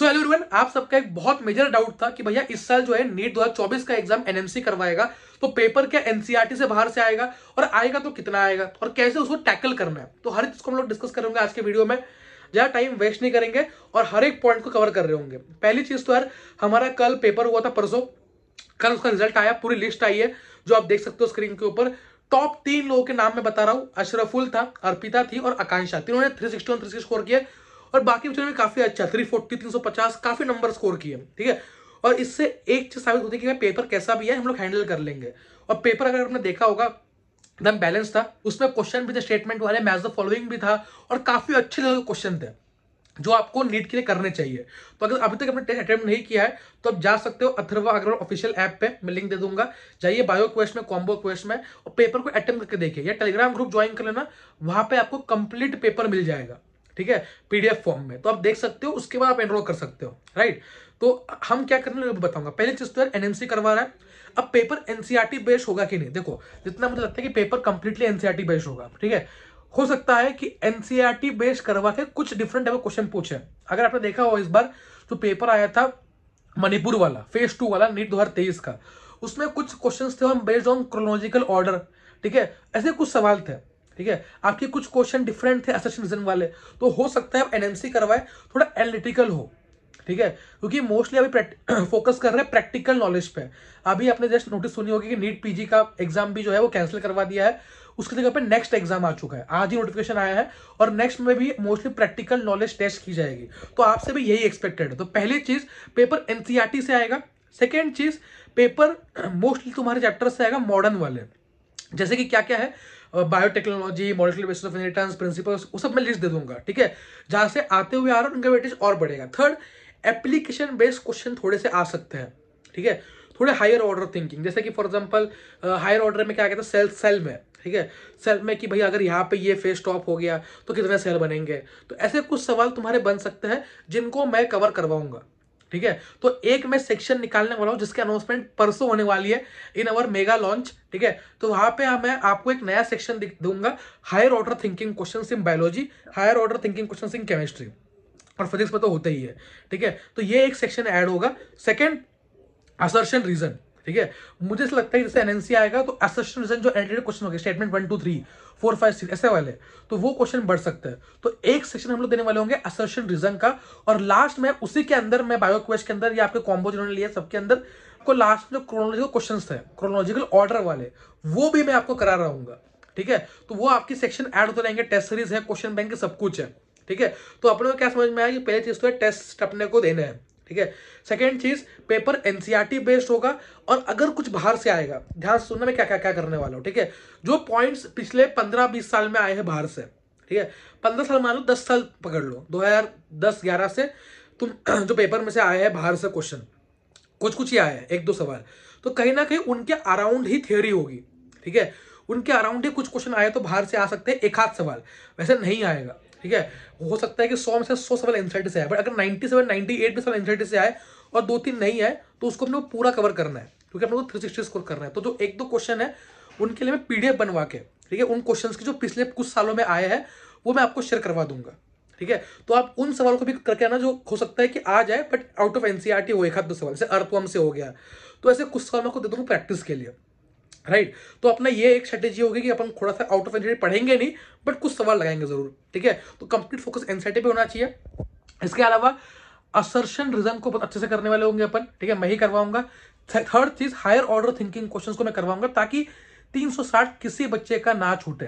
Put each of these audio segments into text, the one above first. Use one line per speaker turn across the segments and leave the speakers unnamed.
So hello everyone आप सबका एक बहुत मेजर डाउट था कि भैया इस साल जो है नीट 2024 का एग्जाम एनएमसी करवाएगा तो पेपर क्या एनसीईआरटी e से बाहर से आएगा और आएगा तो कितना आएगा और कैसे उसको टैकल करना है तो हर चीज को हम लोग डिस्कस करेंगे आज के वीडियो में ज्यादा टाइम वेस्ट नहीं करेंगे और हर एक पॉइंट को कवर कर रहे होंगे पहली चीज तो यार हमारा कल पेपर हुआ था परसों कल उसका रिजल्ट आया पूरी लिस्ट आई है जो आप देख सकते हो स्क्रीन के ऊपर टॉप तीन लोगों के नाम में बता रहा हूं अशरफुल था अर्पिता थी और आकांक्षा तीनों ने three sixty one three six score किया और बाकी बच्चों ने काफी अच्छा थ्री फोर्टी तीन सौ पचास काफी नंबर स्कोर किए ठीक है और इससे एक चीज साबित होती है कि पेपर कैसा भी है हम लोग हैंडल कर लेंगे और पेपर अगर आपने देखा होगा एकदम बैलेंस था उसमें क्वेश्चन भी थे स्टेटमेंट वाले मैच द फॉलोइंग भी था और काफी अच्छे लेवल के क्वेश्चन थे जो आपको नीट के लिए करने चाहिए तो अगर अभी तक आपने टेस्ट अटेम्प्ट नहीं किया है तो आप जा सकते हो अथर्वा अग्रवाल ऑफिशियल ऐप पे मैं लिंक दे दूंगा जाइए बायो क्वेश्चन में कॉम्बो क्वेश्चन में और पेपर को अटेम्प्ट करके देखिए या टेलीग्राम ग्रुप ज्वाइन कर लेना वहां पे आपको कंप्लीट पेपर मिल जाएगा ठीक है पीडीएफ फॉर्म में तो आप देख सकते हो उसके बाद आप एनरोल कर सकते हो राइट तो हम क्या करने लगे बताऊंगा पहली चीज तो यार एनएमसी करवा रहा है अब पेपर एनसीआरटी बेस्ड होगा कि नहीं देखो जितना मुझे लगता है कि पेपर कंप्लीटली एनसीआरटी बेस्ड होगा ठीक है हो सकता है कि एनसीआरटी बेस्ड e करवा के कुछ डिफरेंट टाइप क्वेश्चन पूछे अगर आपने देखा हो इस बार जो पेपर आया था मणिपुर वाला फेज टू वाला नीट दो का उसमें कुछ क्वेश्चन थे हम बेस्ड ऑन क्रोनोलॉजिकल ऑर्डर ठीक है ऐसे कुछ सवाल थे ठीक है आपके कुछ क्वेश्चन डिफरेंट थे असेशन रीजन वाले तो हो सकता है आप एनएमसी करवाए थोड़ा एनालिटिकल हो ठीक है क्योंकि मोस्टली अभी फोकस कर रहे हैं प्रैक्टिकल नॉलेज पे अभी आपने जस्ट नोटिस सुनी होगी कि नीट पीजी का एग्जाम भी जो है वो कैंसिल करवा दिया है उसकी जगह पे नेक्स्ट एग्जाम आ चुका है आज ही नोटिफिकेशन आया है और नेक्स्ट में भी मोस्टली प्रैक्टिकल नॉलेज टेस्ट की जाएगी तो आपसे भी यही एक्सपेक्टेड है तो पहली चीज पेपर एनसीआरटी से आएगा सेकेंड चीज पेपर मोस्टली तुम्हारे चैप्टर से आएगा मॉडर्न वाले जैसे कि क्या क्या है biotechnology model basis of inheritance principle वो सब मैं लिस्ट दे दूंगा ठीक है जहां से आते हुए आ रहा है उनका वेटेज और बढ़ेगा थर्ड एप्लीकेशन बेस्ड क्वेश्चन थोड़े से आ सकते हैं ठीक है थोड़े हायर ऑर्डर थिंकिंग जैसे कि फॉर एग्जाम्पल हायर ऑर्डर में क्या कहता है सेल सेल में ठीक है सेल में कि भाई अगर यहाँ पे ये फेस टॉप हो गया तो कितने सेल बनेंगे तो ऐसे कुछ सवाल तुम्हारे बन सकते हैं जिनको मैं कवर करवाऊंगा ठीक है तो एक मैं सेक्शन निकालने वाला हूँ जिसके अनाउंसमेंट परसों होने वाली है इन अवर मेगा लॉन्च ठीक है तो वहां पे मैं आपको एक नया सेक्शन दूंगा higher order thinking question in biology higher order thinking question in chemistry और फिजिक्स में तो होता ही है ठीक है तो ये एक सेक्शन ऐड होगा सेकेंड असर्शन रीजन ठीक है मुझे ऐसा लगता है जैसे एनएनसी आएगा तो असिस्टेंट रिजन जो एडिटेड क्वेश्चन होंगे statement one two three four five six ऐसे वाले तो वो क्वेश्चन बढ़ सकते हैं तो एक सेक्शन हम लोग देने वाले होंगे असर्शन रीजन का और लास्ट में उसी के अंदर मैं बायो क्वेश्चन के अंदर या आपके कॉम्बो जिन्होंने लिया सबके अंदर को लास्ट में जो क्रोनोलॉजिकल क्वेश्चन थे क्रोनोलॉजिकल ऑर्डर वाले वो भी मैं आपको करा रहा ठीक है तो वो आपकी सेक्शन ऐड होते रहेंगे टेस्ट सीरीज है क्वेश्चन बैंक सब कुछ है ठीक है तो अपने को क्या समझ में आया कि पहले चीज तो है टेस्ट अपने को देना है ठीक है सेकेंड चीज पेपर एनसीआरटी बेस्ड होगा और अगर कुछ बाहर से आएगा ध्यान सुनना मैं क्या क्या क्या करने वाला हूँ ठीक है जो पॉइंट्स पिछले पंद्रह बीस साल में आए हैं बाहर से ठीक है पंद्रह साल मान लो दस साल पकड़ लो दो हजार दस ग्यारह से तुम जो पेपर में से आए हैं बाहर से क्वेश्चन कुछ कुछ ही आए हैं एक दो सवाल तो कहीं ना कहीं उनके अराउंड ही थियोरी होगी ठीक है उनके अराउंड ही कुछ क्वेश्चन आए तो बाहर से आ सकते हैं एक हाथ सवाल वैसे नहीं आएगा ठीक है हो सकता है कि सौ में से सौ सवाल एनसीआरटी से आए बट अगर नाइन्टी सेवन नाइन्टी एट में सवाल एनसीआरटी से आए और दो तीन नहीं आए तो उसको अपने पूरा कवर करना है क्योंकि अपने को थ्री सिक्सटी स्कोर करना है तो जो एक दो क्वेश्चन है उनके लिए मैं पीडीएफ बनवा के ठीक है उन क्वेश्चन के जो पिछले कुछ सालों में आए हैं वो मैं आपको शेयर करवा दूंगा ठीक है तो आप उन सवाल को भी करके आना जो हो सकता है कि आ जाए बट आउट ऑफ एनसीआरटी हो एक हाथ दो सवाल जैसे अर्थवम से हो गया तो ऐसे कुछ सवाल मैं आपको दे दूंगा प्रैक्टिस के लिए राइट right. तो अपना ये एक स्ट्रेटेजी होगी कि अपन थोड़ा सा आउट ऑफ एनसीटी पढ़ेंगे नहीं बट कुछ सवाल लगाएंगे जरूर ठीक है तो कंप्लीट फोकस एनसीटी पे होना चाहिए इसके अलावा असर्शन रीजन को बहुत अच्छे से करने वाले होंगे अपन ठीक है मैं ही करवाऊंगा थर्ड चीज हायर ऑर्डर थिंकिंग क्वेश्चन को मैं करवाऊंगा ताकि तीन किसी बच्चे का ना छूटे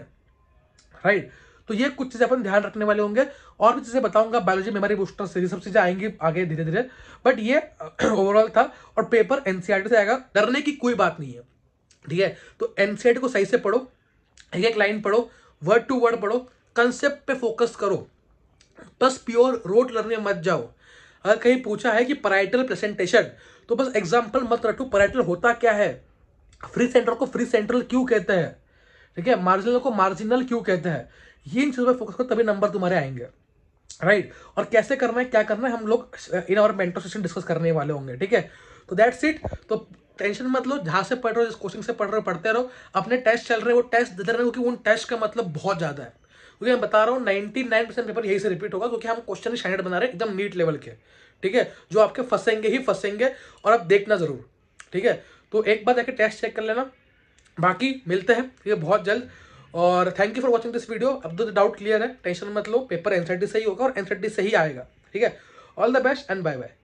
राइट right. तो ये कुछ चीजें अपन ध्यान रखने वाले होंगे और भी चीजें बताऊंगा बायोलॉजी मेमोरी बूस्टर सीरीज सब चीजें आएंगी आगे धीरे धीरे बट ये ओवरऑल था और पेपर एनसीआरटी e से आएगा डरने की कोई बात नहीं है ठीक है तो एनसीआर को सही से पढ़ो एक एक लाइन पढ़ो वर्ड टू वर्ड पढ़ो कंसेप्ट पे फोकस करो बस प्योर रोड लर्निंग मत जाओ अगर कहीं पूछा है कि पराइटल प्रेजेंटेशन तो बस एग्जांपल मत रखो पराइटल होता क्या है फ्री सेंटर को फ्री सेंट्रल क्यों कहते हैं ठीक है मार्जिनल को मार्जिनल क्यों कहते हैं ये इन चीज़ों पर फोकस करो तभी नंबर तुम्हारे आएंगे राइट right. और कैसे करना है क्या करना है हम लोग इन और मेंटर सेशन डिस्कस करने वाले होंगे ठीक है तो दैट्स इट तो टेंशन मत लो जहाँ से पढ़ रहे हो जिस कोचिंग से पढ़ रहे हो पढ़ते रहो अपने टेस्ट चल रहे हो टेस्ट देते रहे क्योंकि उन टेस्ट का मतलब बहुत ज़्यादा है क्योंकि मैं बता रहा हूँ नाइन्टी नाइन परसेंट पेपर यही से रिपीट होगा क्योंकि हम क्वेश्चन स्टैंडर्ड बना रहे हैं एकदम नीट लेवल के ठीक है जो आपके फंसेंगे ही फंसेंगे और आप देखना ज़रूर ठीक है तो एक बार जाके टेस्ट चेक कर लेना बाकी मिलते हैं ठीक है बहुत जल्द और thank you for watching this video अब तो डाउट क्लियर है टेंशन मत लो पेपर एनसीटी से ही होगा और एनसीटी से ही आएगा ठीक है all the best and bye bye